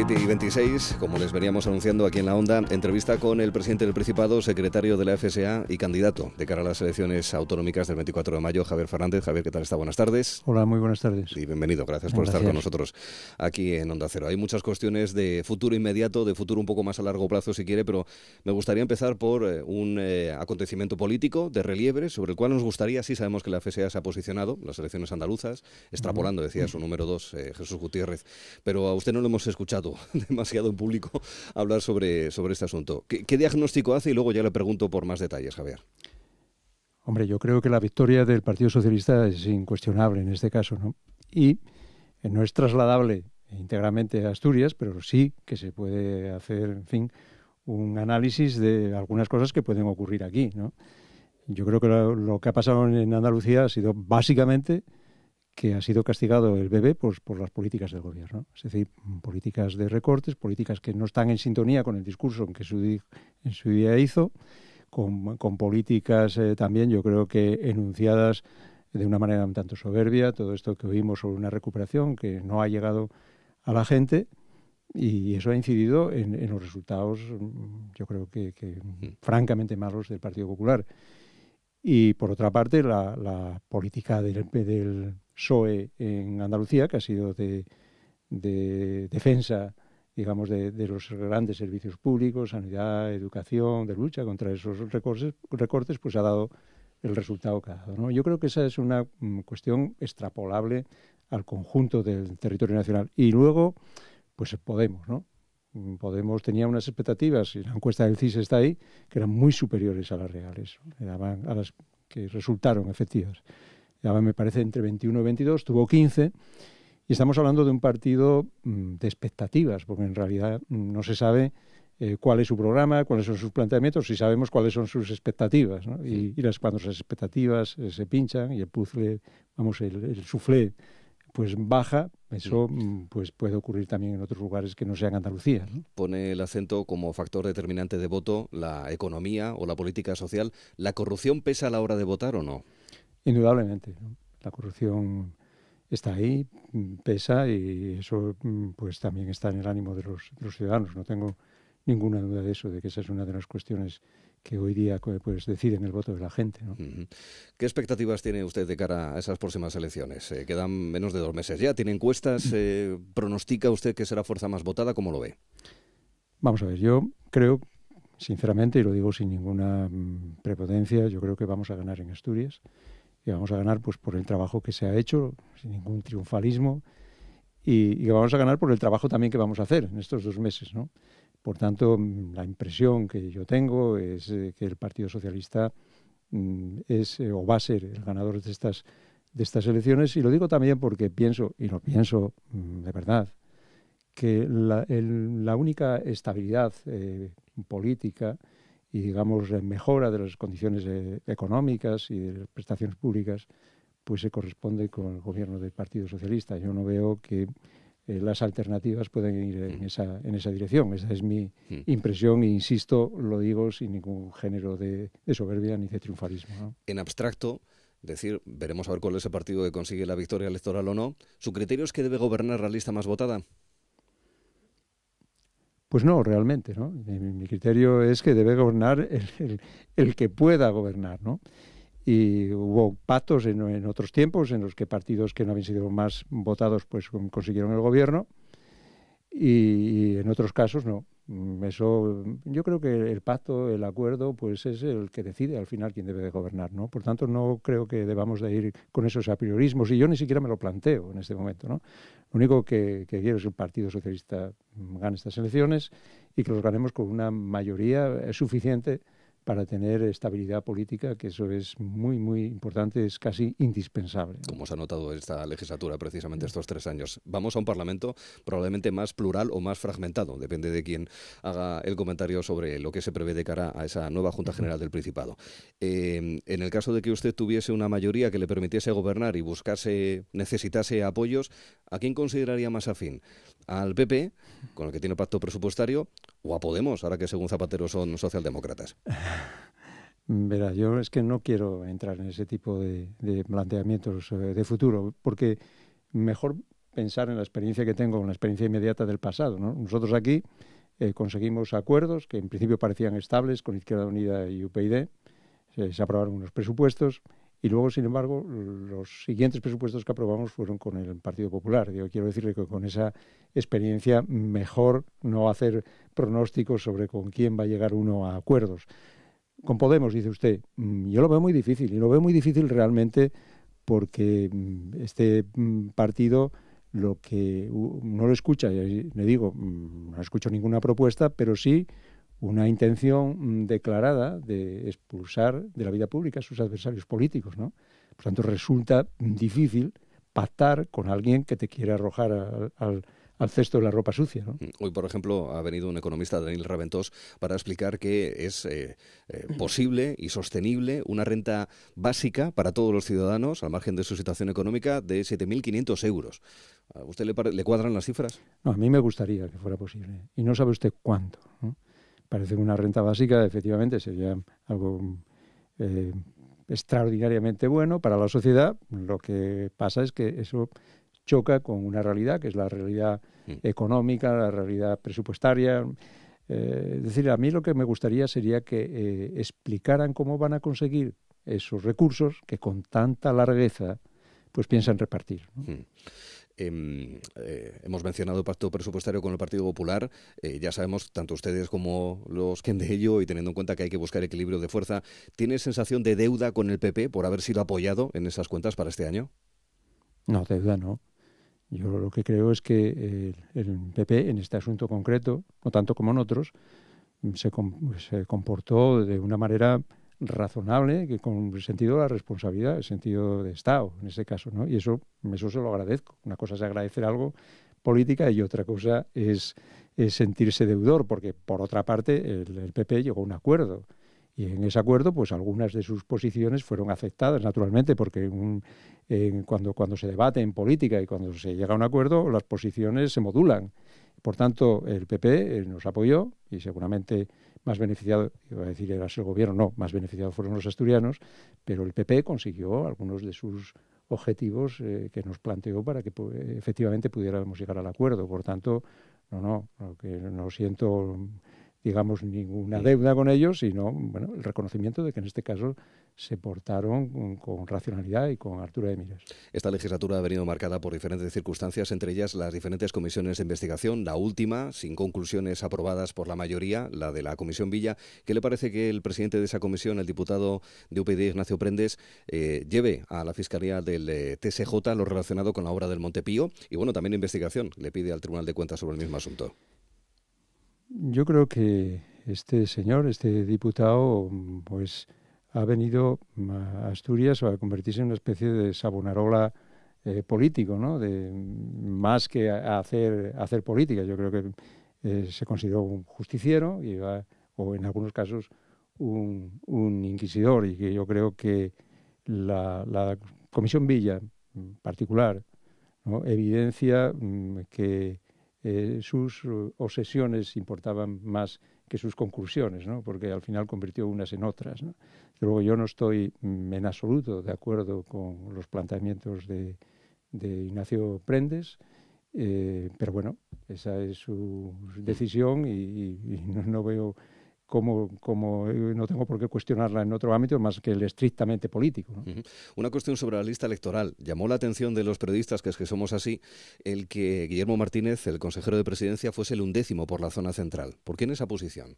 y 26, como les veníamos anunciando aquí en la onda, entrevista con el presidente del Principado, secretario de la FSA y candidato de cara a las elecciones autonómicas del 24 de mayo, Javier Fernández. Javier, ¿qué tal está? Buenas tardes. Hola, muy buenas tardes. Y bienvenido, gracias por estar con nosotros aquí en Onda Cero. Hay muchas cuestiones de futuro inmediato, de futuro un poco más a largo plazo si quiere, pero me gustaría empezar por eh, un eh, acontecimiento político de relieve sobre el cual nos gustaría, sí sabemos que la FSA se ha posicionado, las elecciones andaluzas, extrapolando, decía mm. su número 2, eh, Jesús Gutiérrez, pero a usted no lo hemos escuchado demasiado, en público hablar sobre, sobre este asunto. ¿Qué, diagnóstico hace? Y luego ya le pregunto por más detalles, Javier. Hombre, yo creo que la victoria del Partido Socialista es incuestionable en este caso, ¿no? Y eh, no es trasladable íntegramente a Asturias, pero sí que se puede hacer, en fin, un análisis de algunas cosas que pueden ocurrir aquí, ¿no? Yo creo que lo que ha pasado en Andalucía ha sido básicamente que ha sido castigado el bebé pues, por las políticas del gobierno. Es decir, políticas de recortes, políticas que no están en sintonía con el discurso que su, en su día hizo, con, con políticas eh, también, yo creo que enunciadas de una manera un tanto soberbia, todo esto que oímos sobre una recuperación que no ha llegado a la gente. Y eso ha incidido en, los resultados, mm, yo creo que, francamente malos del Partido Popular. Y por otra parte, la, política del, del, PSOE en Andalucía, que ha sido de, defensa, digamos, de, los grandes servicios públicos, sanidad, educación, de lucha contra esos recortes, pues ha dado el resultado que ha dado. ¿no? Yo creo que esa es una cuestión extrapolable al conjunto del territorio nacional. Y luego, pues Podemos, ¿no? Podemos tenía unas expectativas, y la encuesta del CIS está ahí, que eran muy superiores a las reales, a las que resultaron efectivas. me parece, entre 21 y 22, tuvo 15, y estamos hablando de un partido mm, de expectativas, porque en realidad mm, no se sabe eh, cuál es su programa, cuáles son sus planteamientos si sabemos cuáles son sus expectativas. Y, las, cuando esas expectativas eh, se pinchan y el puzzle, vamos, el, el pues baja, eso mm, pues puede ocurrir también en otros lugares que no sean Andalucía. Pone el acento como factor determinante de voto la economía o la política social. ¿La corrupción pesa a la hora de votar o no? Indudablemente. La corrupción está ahí, mm, pesa y eso mm, pues también está en el ánimo de los ciudadanos. No tengo ninguna duda de eso, de que esa es una de las cuestiones que hoy día pues, deciden el voto de la gente. ¿no? ¿Qué expectativas tiene usted de cara a esas próximas elecciones? Eh, quedan menos de dos meses ya, tiene encuestas, mm. eh, ¿pronostica usted que será fuerza más votada? ¿Cómo lo ve? Vamos a ver, yo creo, sinceramente, y lo digo sin ninguna mm, prepotencia, yo creo que vamos a ganar en Asturias y vamos a ganar pues por el trabajo que se ha hecho, sin ningún triunfalismo, y, y vamos a ganar por el trabajo también que vamos a hacer en estos dos meses, ¿no? Por tanto, mm, la impresión que yo tengo es eh, que el Partido Socialista mm, es eh, o va a ser el ganador de estas, de estas elecciones. Y lo digo también porque pienso, y lo pienso mm, de verdad, que la, única estabilidad eh, política y, digamos, mejora de las condiciones económicas y de las prestaciones públicas, pues se corresponde con el gobierno del Partido Socialista. Yo no veo que eh, las alternativas pueden ir mm. en esa, dirección. Esa es mi mm. impresión e insisto, lo digo sin ningún género de, soberbia ni de triunfalismo. En abstracto, decir, veremos a ver cuál es el partido que consigue la victoria electoral o no, ¿su criterio es que debe gobernar la lista más votada? Pues no, realmente, Mi, criterio es que debe gobernar el, el que pueda gobernar, ¿no? y hubo pactos en, otros tiempos en los que partidos que no habían sido más votados pues consiguieron el gobierno y, en otros casos no. Mm, eso, yo creo que el pacto, el acuerdo, pues es el que decide al final quién debe de gobernar, ¿no? Por tanto, no creo que debamos de ir con esos apriorismos y yo ni siquiera me lo planteo en este momento, ¿no? Lo único que, que quiero es que el Partido Socialista gane estas elecciones y que los ganemos con una mayoría eh, suficiente para tener estabilidad política, que eso es muy, muy importante, es casi indispensable. Como se ha notado esta legislatura, precisamente mm. estos tres años. Vamos a un Parlamento probablemente más plural o más fragmentado, depende de quién haga el comentario sobre lo que se prevé de cara a esa nueva Junta General del Principado. Eh, en el caso de que usted tuviese una mayoría que le permitiese gobernar y buscase, necesitase apoyos, ¿a quién consideraría más afín? al PP, con el que tiene pacto presupuestario, o a Podemos, ahora que según Zapatero son socialdemócratas? Verá, yo es que no quiero entrar en ese tipo de, planteamientos eh, de futuro, porque mejor pensar en la experiencia que tengo, en la experiencia inmediata del pasado. Nosotros aquí eh, conseguimos acuerdos que en principio parecían estables con Izquierda Unida y UPyD. Se, eh, se aprobaron unos presupuestos y luego, sin embargo, los siguientes presupuestos que aprobamos fueron con el Partido Popular. Yo quiero decirle que con esa experiencia mejor no hacer pronósticos sobre con quién va a llegar uno a acuerdos. Con Podemos, dice usted, mm, yo lo veo muy difícil y lo veo muy difícil realmente porque mm, este mm, partido lo que no lo escucha, y le digo, no escucho ninguna propuesta, pero sí una intención mm, declarada de expulsar de la vida pública a sus adversarios políticos, ¿no? Por tanto, resulta difícil pactar con alguien que te quiere arrojar al, al cesto de la ropa sucia. Mm, hoy, por ejemplo, ha venido un economista, Daniel Raventós, para explicar que es eh, eh, mm. posible y sostenible una renta básica para todos los ciudadanos, al margen de su situación económica, de 7.500 euros. ¿A usted le, cuadran las cifras? No, a mí me gustaría que fuera posible. Y no sabe usted cuánto parece una renta básica, efectivamente sería algo eh, extraordinariamente bueno para la sociedad. Lo que pasa es que eso choca con una realidad, que es la realidad mm. económica, la realidad presupuestaria. Eh, es decir, a mí lo que me gustaría sería que eh, explicaran cómo van a conseguir esos recursos que con tanta largueza pues piensan repartir. Mm. Em, eh, hemos mencionado el pacto presupuestario con el Partido Popular. Eh, ya sabemos, tanto ustedes como los que de ello, y teniendo en cuenta que hay que buscar equilibrio de fuerza, ¿tiene sensación de deuda con el PP por haber sido apoyado en esas cuentas para este año? No, deuda no. Yo lo que creo es que el, PP en este asunto concreto, no tanto como en otros, se comportó de una manera razonable, que con sentido de la responsabilidad, el sentido de Estado, en ese caso, ¿no? Y eso, eso se lo agradezco. Una cosa es agradecer algo política y otra cosa es, sentirse deudor, porque por otra parte el, PP llegó a un acuerdo. Y en ese acuerdo, pues algunas de sus posiciones fueron aceptadas, naturalmente, porque cuando, cuando se debate en política y cuando se llega a un acuerdo, las posiciones se modulan. Por tanto, el PP eh, nos apoyó y seguramente más beneficiado, iba a decir era el gobierno, no, más beneficiados fueron los asturianos, pero el PP consiguió algunos de sus objetivos eh, que nos planteó para que eh, efectivamente pudiéramos llegar al acuerdo. Por tanto, no, no, que no siento digamos, ninguna deuda con ellos, sino bueno, el reconocimiento de que en este caso se portaron con, racionalidad y con altura de miras. Esta legislatura ha venido marcada por diferentes circunstancias, entre ellas las diferentes comisiones de investigación, la última, sin conclusiones aprobadas por la mayoría, la de la Comisión Villa. ¿Qué le parece que el presidente de esa comisión, el diputado de UPD, Ignacio Prendes, eh, lleve a la Fiscalía del eh, TSJ lo relacionado con la obra del Montepío? Y bueno, también investigación le pide al Tribunal de Cuentas sobre el mismo asunto. Yo creo que este señor, este diputado, pues ha venido a Asturias a convertirse en una especie de sabonarola eh, político, ¿no? De, más que a hacer, política. Yo creo que eh, se consideró un justiciero y va, o en algunos casos un, un, inquisidor y que yo creo que la, Comisión Villa en particular ¿no? evidencia mm, que eh, sus eh, obsesiones importaban más que sus conclusiones, ¿no? porque al final convirtió unas en otras. yo no estoy mm, en absoluto de acuerdo con los planteamientos de, Ignacio Prendes, eh, pero bueno, esa es su decisión y, no veo como, eh, no tengo por qué cuestionarla en otro ámbito más que el estrictamente político. Una cuestión sobre la lista electoral. Llamó la atención de los periodistas, que es que somos así, el que Guillermo Martínez, el consejero de presidencia, fuese el undécimo por la zona central. ¿Por qué en esa posición?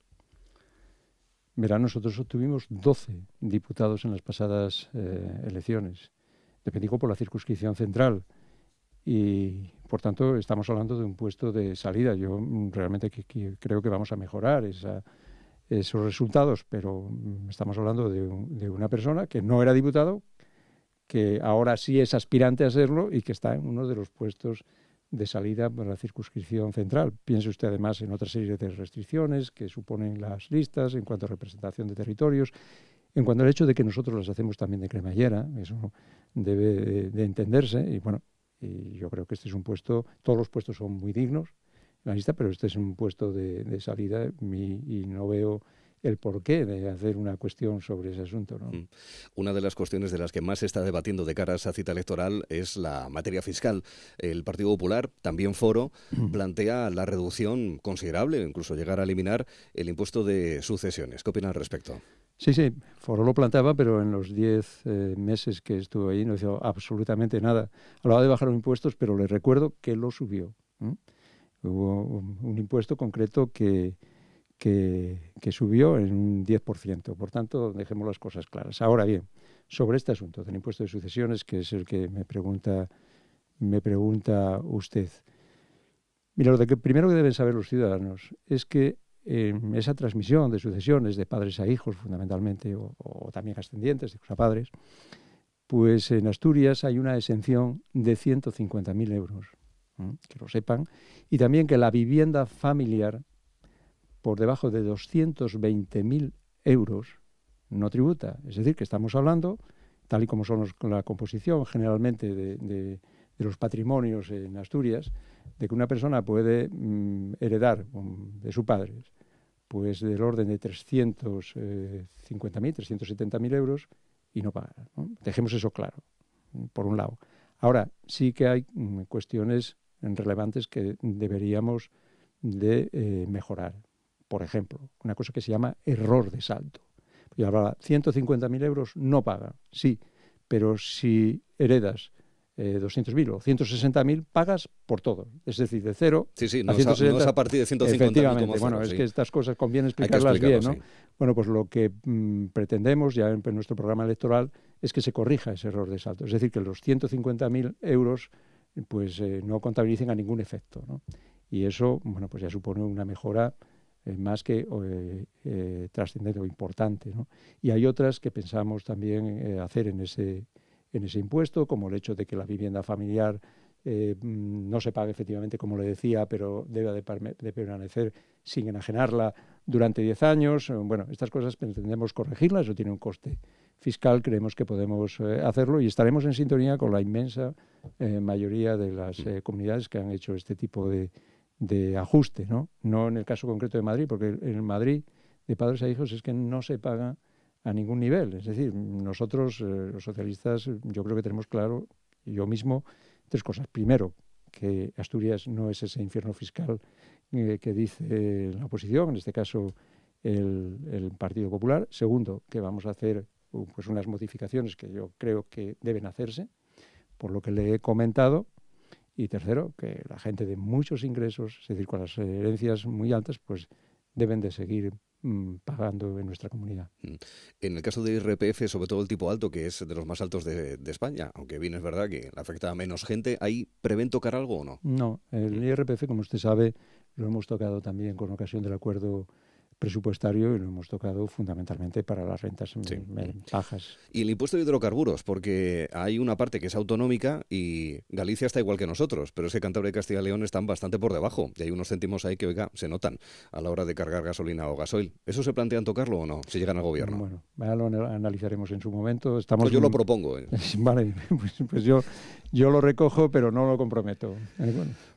Verá, nosotros obtuvimos 12 diputados en las pasadas eh, elecciones. dependiendo por la circunscripción central. Y por tanto, estamos hablando de un puesto de salida. Yo mm, realmente creo que vamos a mejorar esa esos resultados, pero mm, estamos hablando de, una persona que no era diputado, que ahora sí es aspirante a serlo y que está en uno de los puestos de salida para la circunscripción central. Piense usted además en otra serie de restricciones que suponen las listas en cuanto a representación de territorios, en cuanto al hecho de que nosotros las hacemos también de cremallera, eso debe de, de entenderse y bueno, y yo creo que este es un puesto, todos los puestos son muy dignos, pero este es un puesto de, salida y, y no veo el porqué de hacer una cuestión sobre ese asunto. ¿no? Mm. Una de las cuestiones de las que más se está debatiendo de cara a esa cita electoral es la materia fiscal. El Partido Popular, también Foro, mm. plantea la reducción considerable, incluso llegar a eliminar el impuesto de sucesiones. ¿Qué opina al respecto? Sí, sí, Foro lo planteaba, pero en los diez eh, meses que estuvo ahí no hizo absolutamente nada. Hablaba de bajar los impuestos, pero le recuerdo que lo subió. Hubo un, impuesto concreto que, que, subió en un 10%. Por tanto, dejemos las cosas claras. Ahora bien, sobre este asunto del impuesto de sucesiones, que es el que me pregunta, me pregunta usted. Mira, lo que primero que deben saber los ciudadanos es que en em, esa transmisión de sucesiones de padres a hijos, fundamentalmente, o, también ascendientes, hijos a padres, pues en Asturias hay una exención de 150.000 euros que lo sepan, y también que la vivienda familiar por debajo de 220.000 euros no tributa. Es decir, que estamos hablando, tal y como son la composición generalmente de, los patrimonios en Asturias, de que una persona puede mm, heredar mm, de su padre pues del orden de 350.000, 370.000 euros y no pagar. Dejemos eso claro, por un lado. Ahora, sí que hay mm, cuestiones relevantes que deberíamos de eh, mejorar. Por ejemplo, una cosa que se llama error de salto. Yo hablaba, 150.000 euros no paga, sí, pero si heredas eh, 200.000 o 160.000 pagas por todo. Es decir, de cero sí, sí, no, a es a, no partir de 150.000. Efectivamente, bueno, es que estas cosas conviene explicarlas bien, ¿no? Bueno, pues lo que mm, pretendemos ya en, en, nuestro programa electoral es que se corrija ese error de salto. Es decir, que los 150.000 euros pues eh, no contabilicen a ningún efecto. Y eso, bueno, pues ya supone una mejora eh, más que eh, trascendente o importante. Y hay otras que pensamos también hacer en ese, en ese impuesto, como el hecho de que la vivienda familiar mm, no se pague efectivamente, como le decía, pero debe de, permanecer sin enajenarla durante 10 años. Bueno, estas cosas pretendemos corregirlas, eso tiene un coste fiscal creemos que podemos eh, hacerlo y estaremos en sintonía con la inmensa eh, mayoría de las eh, comunidades que han hecho este tipo de, de, ajuste, ¿no? No en el caso concreto de Madrid, porque en Madrid de padres a hijos es que no se paga a ningún nivel. Es decir, nosotros, los socialistas, yo creo que tenemos claro, yo mismo, tres cosas. Primero, que Asturias no es ese infierno fiscal que dice la oposición, en este caso el Partido Popular. Segundo, que vamos a hacer pues unas modificaciones que yo creo que deben hacerse, por lo que le he comentado. Y tercero, que la gente de muchos ingresos, es decir, con las herencias muy altas, pues deben de seguir mm, pagando en nuestra comunidad. Mm. En el caso del IRPF, sobre todo el tipo alto, que es de los más altos de, España, aunque bien es verdad que afecta a menos gente, ¿ahí prevén tocar algo o no? No, el mm. IRPF, como usted sabe, lo hemos tocado también con ocasión del acuerdo presupuestario y lo hemos tocado fundamentalmente para las rentas bajas. Y el impuesto de hidrocarburos, porque hay una parte que es autonómica y Galicia está igual que nosotros, pero es que Cantabria y Castilla y León están bastante por debajo y hay unos céntimos ahí que, oiga, se notan a la hora de cargar gasolina o gasoil. ¿Eso se plantean tocarlo o no, si llegan al gobierno? Bueno, ya lo analizaremos en su momento. Estamos yo lo propongo. ¿eh? vale, pues, pues, yo, yo lo recojo, pero no lo comprometo. Eh,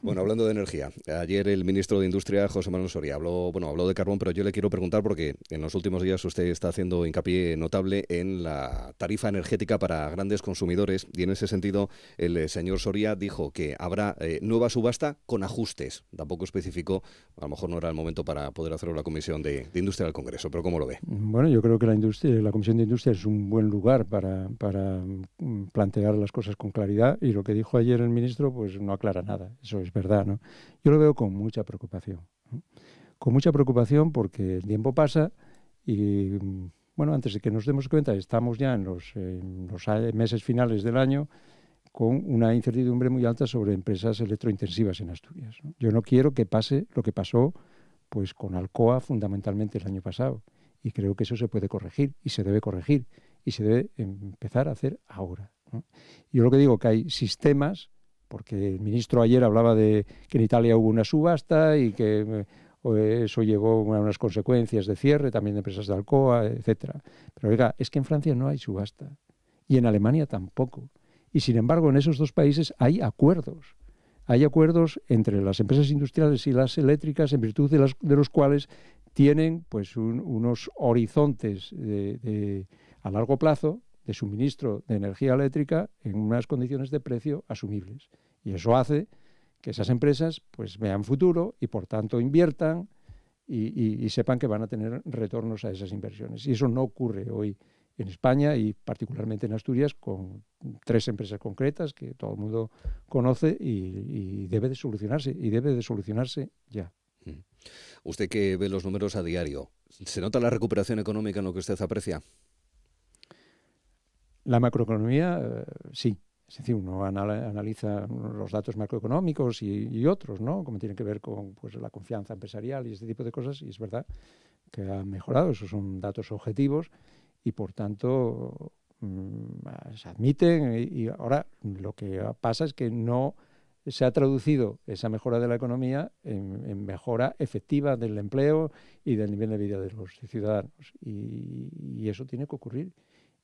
bueno, hablando de energía, ayer el ministro de Industria, José Manuel Soria, habló, bueno, habló de carbón, pero yo le quiero preguntar porque en los últimos días usted está haciendo hincapié notable en la tarifa energética para grandes consumidores y en ese sentido el eh, señor Soria dijo que habrá eh, nueva subasta con ajustes. Tampoco especificó, a lo mejor no era el momento para poder hacerlo la Comisión de, Industria del Congreso, pero ¿cómo lo ve? Bueno, yo creo que la, industria, la Comisión de Industria es un buen lugar para, para mm, plantear las cosas con claridad y lo que dijo ayer el ministro pues no aclara nada. Eso es verdad, ¿no? Yo lo veo con mucha preocupación. Con mucha preocupación porque el tiempo pasa y, mm, bueno, antes de que nos demos cuenta, estamos ya en los, meses finales del año con una incertidumbre muy alta sobre empresas electrointensivas en Asturias. Yo no quiero que pase lo que pasó pues con Alcoa fundamentalmente el año pasado y creo que eso se puede corregir y se debe corregir y se debe empezar a hacer ahora. Yo lo que digo que hay sistemas porque el ministro ayer hablaba de que en Italia hubo una subasta y que eh, eso llegó a unas consecuencias de cierre también de empresas de Alcoa, etcétera. Pero oiga, es que en Francia no hay subasta y en Alemania tampoco. Y sin embargo, en esos dos países hay acuerdos. Hay acuerdos entre las empresas industriales y las eléctricas en virtud de, los cuales tienen pues unos horizontes a largo plazo de suministro de energía eléctrica en unas condiciones de precio asumibles. Y eso hace que esas empresas pues vean futuro y por tanto inviertan y, sepan que van a tener retornos a esas inversiones. Y eso no ocurre hoy en España y particularmente en Asturias con tres empresas concretas que todo el mundo conoce y, y debe de solucionarse y debe de solucionarse ya. Mm. Usted que ve los números a diario, ¿se nota la recuperación económica en lo que usted aprecia? La macroeconomía, eh, sí. Es decir, uno analiza los datos macroeconómicos y, otros, ¿no? Como tienen que ver con pues, la confianza empresarial y este tipo de cosas, y es verdad que ha mejorado. Esos son datos objetivos y, por tanto, mm, ah, se admiten. Y, ahora lo que pasa es que no se ha traducido esa mejora de la economía en, mejora efectiva del empleo y del nivel de vida de los ciudadanos. y eso tiene que ocurrir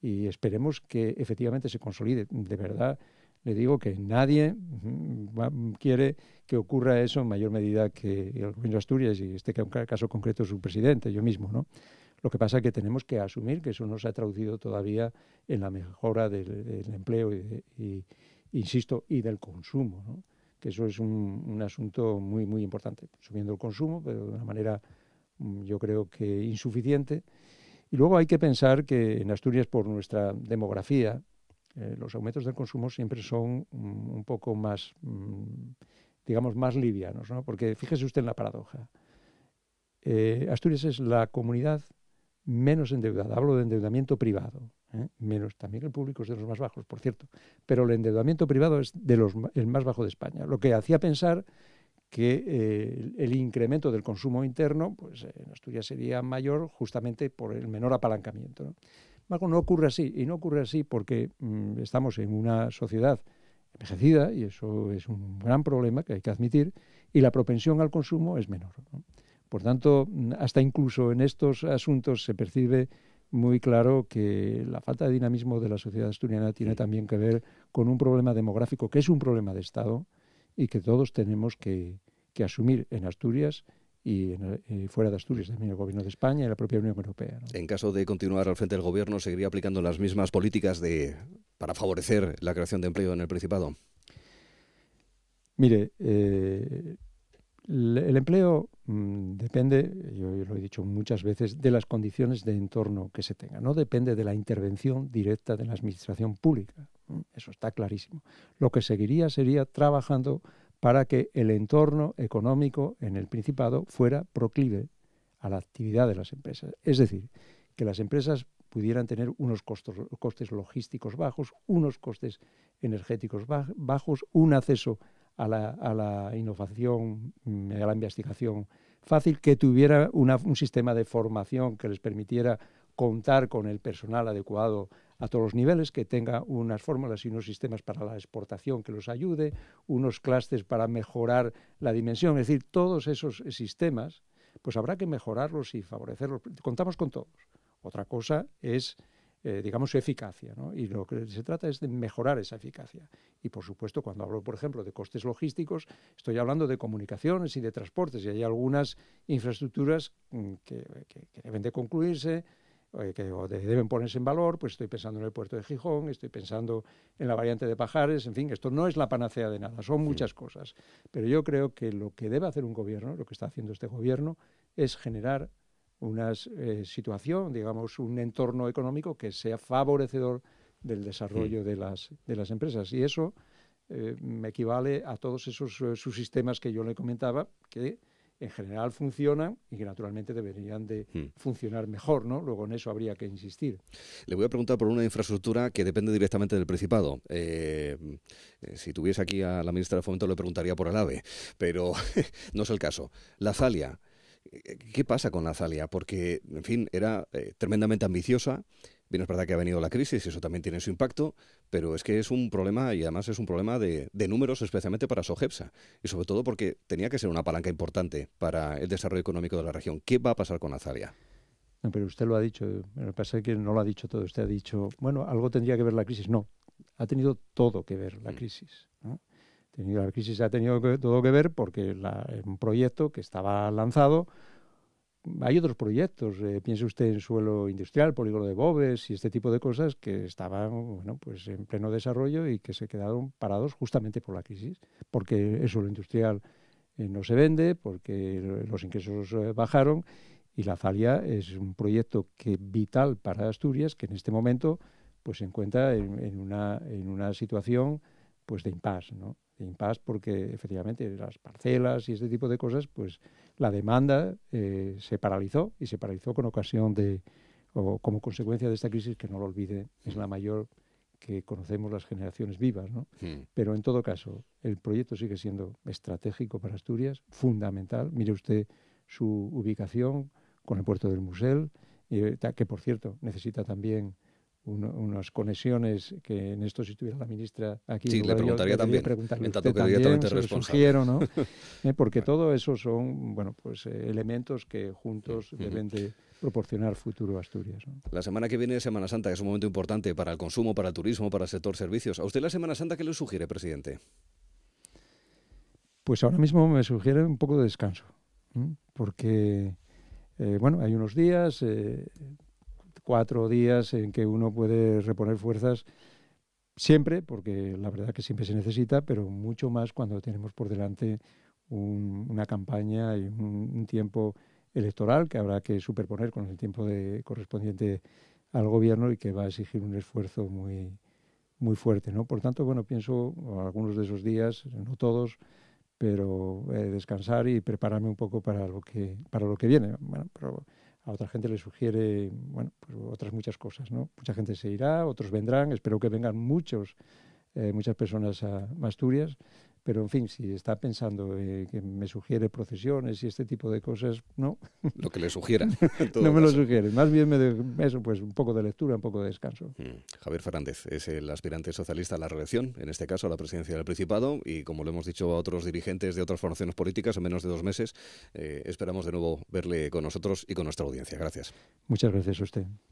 y esperemos que efectivamente se consolide. De verdad, le digo que nadie mm, mm, quiere que ocurra eso en mayor medida que el gobierno de Asturias y este caso concreto su presidente, yo mismo, ¿no? Lo que pasa es que tenemos que asumir que eso no se ha traducido todavía en la mejora del, empleo y, insisto, y del consumo, que eso es un, un, asunto muy, muy importante. Subiendo el consumo, pero de una manera, mm, yo creo que insuficiente, y luego hay que pensar que en Asturias, por nuestra demografía, eh, los aumentos del consumo siempre son mm, un poco más, mm, digamos, más livianos, ¿no? Porque fíjese usted en la paradoja. Eh, Asturias es la comunidad menos endeudada. Hablo de endeudamiento privado, ¿eh? menos también el público es de los más bajos, por cierto. Pero el endeudamiento privado es de los, el más bajo de España, lo que hacía pensar que eh, el incremento del consumo interno pues, en Asturias sería mayor justamente por el menor apalancamiento. ¿no? no ocurre así, y no ocurre así porque mm, estamos en una sociedad envejecida, y eso es un gran problema que hay que admitir, y la propensión al consumo es menor. Por tanto, mm, hasta incluso en estos asuntos se percibe muy claro que la falta de dinamismo de la sociedad asturiana tiene también que ver con un problema demográfico que es un problema de Estado, y que todos tenemos que, asumir en Asturias y eh, fuera de Asturias también el Gobierno de España y la propia Unión Europea. En caso de continuar al frente del Gobierno, ¿seguiría aplicando las mismas políticas de, para favorecer la creación de empleo en el Principado? Mire, eh, el empleo mm, depende, yo, lo he dicho muchas veces, de las condiciones de entorno que se tenga. No depende de la intervención directa de la administración pública. Eso está clarísimo. Lo que seguiría sería trabajando para que el entorno económico en el Principado fuera proclive a la actividad de las empresas. Es decir, que las empresas pudieran tener unos costes logísticos bajos, unos costes energéticos bajos, un acceso a la, innovación, mm, a la investigación fácil, que tuviera un sistema de formación que les permitiera contar con el personal adecuado a todos los niveles, que tenga unas fórmulas y unos sistemas para la exportación que los ayude, unos clústeres para mejorar la dimensión, es decir, todos esos sistemas, pues habrá que mejorarlos y favorecerlos. Contamos con todos. Otra cosa es eh, digamos, su eficacia. Y lo que se trata es de mejorar esa eficacia. Y, por supuesto, cuando hablo, por ejemplo, de costes logísticos, estoy hablando de comunicaciones y de transportes. Y hay algunas infraestructuras mm, que deben de concluirse, que deben ponerse en valor, pues estoy pensando en el puerto de Gijón, estoy pensando en la variante de Pajares, en fin, esto no es la panacea de nada, son muchas cosas. Pero yo creo que lo que debe hacer un gobierno, lo que está haciendo este gobierno, es generar una eh, situación, digamos, un entorno económico que sea favorecedor del desarrollo de, las, de las empresas. Y eso eh, me equivale a todos esos eh, subsistemas que yo le comentaba, que en general funcionan y que naturalmente deberían de hmm. funcionar mejor, ¿no? Luego en eso habría que insistir. Le voy a preguntar por una infraestructura que depende directamente del Principado. Eh, eh, si tuviese aquí a la ministra de Fomento le preguntaría por el AVE, pero no es el caso. La Zalia, eh, ¿qué pasa con la Zalia? Porque, en fin, era tremendamente ambiciosa, Bien, es verdad que ha venido la crisis y eso también tiene su impacto, pero es que es un problema y además es un problema de, números, especialmente para Sogepsa. Y sobre todo porque tenía que ser una palanca importante para el desarrollo económico de la región. ¿Qué va a pasar con Azalia? pero usted lo ha dicho. me eh, parece que no lo ha dicho todo. Usted ha dicho, bueno, algo tendría que ver la crisis. No, ha tenido todo que ver la mm. crisis. La crisis ha tenido todo que ver porque la, un proyecto que estaba lanzado hay otros proyectos, eh, piense usted en suelo industrial, polígono de Bobes y este tipo de cosas que estaban bueno, pues en pleno desarrollo y que se quedaron parados justamente por la crisis, porque el suelo industrial eh, no se vende, porque los ingresos eh, bajaron y la falia es un proyecto que vital para Asturias que en este momento pues se encuentra en una situación pues de impas, ¿no? De impasse porque efectivamente las parcelas y este tipo de cosas, pues la demanda eh, se paralizó y se paralizó con ocasión de, o como consecuencia de esta crisis, que no lo olvide, es la mayor que conocemos las generaciones vivas, ¿no? Hmm. Pero en todo caso, el proyecto sigue siendo estratégico para Asturias, fundamental. Mire usted su ubicación con el puerto del Musel, eh, que por cierto necesita también unas conexiones que en esto si tuviera la ministra aquí le preguntaría también, sugiero, ¿no? Eh, porque todo eso son bueno pues eh, elementos que juntos deben de proporcionar futuro a Asturias. La semana que viene es Semana Santa, que es un momento importante para el consumo, para el turismo, para el sector servicios. ¿A usted la Semana Santa qué le sugiere, presidente? Pues ahora mismo me sugiere un poco de descanso, porque eh, bueno hay unos días cuatro días en que uno puede reponer fuerzas siempre, porque la verdad que siempre se necesita, pero mucho más cuando tenemos por delante una campaña y un, tiempo electoral que habrá que superponer con el tiempo de, correspondiente al gobierno y que va a exigir un esfuerzo muy, muy fuerte. ¿no? Por tanto, bueno, pienso algunos de esos días, no todos, pero eh, descansar y prepararme un poco para lo que, para lo que viene a otra gente le sugiere, bueno, pues otras muchas cosas, ¿no? Mucha gente se irá, otros vendrán, espero que vengan muchos, eh, muchas personas a Asturias, pero en fin, si está pensando eh, que me sugiere procesiones y este tipo de cosas, no. Lo que le sugiera. no me lo sugiere. Más bien me de, eso, pues un poco de lectura, un poco de descanso. Mm, Javier Fernández es el aspirante socialista a la reelección, en este caso a la presidencia del Principado, y como lo hemos dicho a otros dirigentes de otras formaciones políticas, en menos de dos meses, eh, esperamos de nuevo verle con nosotros y con nuestra audiencia. Gracias. Muchas gracias a usted.